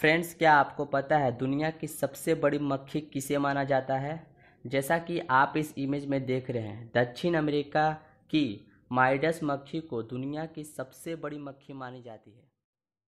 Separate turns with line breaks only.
friends क्या आपको पता है दुनिया की सबसे बड़ी मक्खी किसे माना जाता है जैसा कि आप इस इमेज में देख रहे हैं दक्षिण अमेरिका की माइडस मक्खी को दुनिया की सबसे बड़ी मक्खी मानी जाती है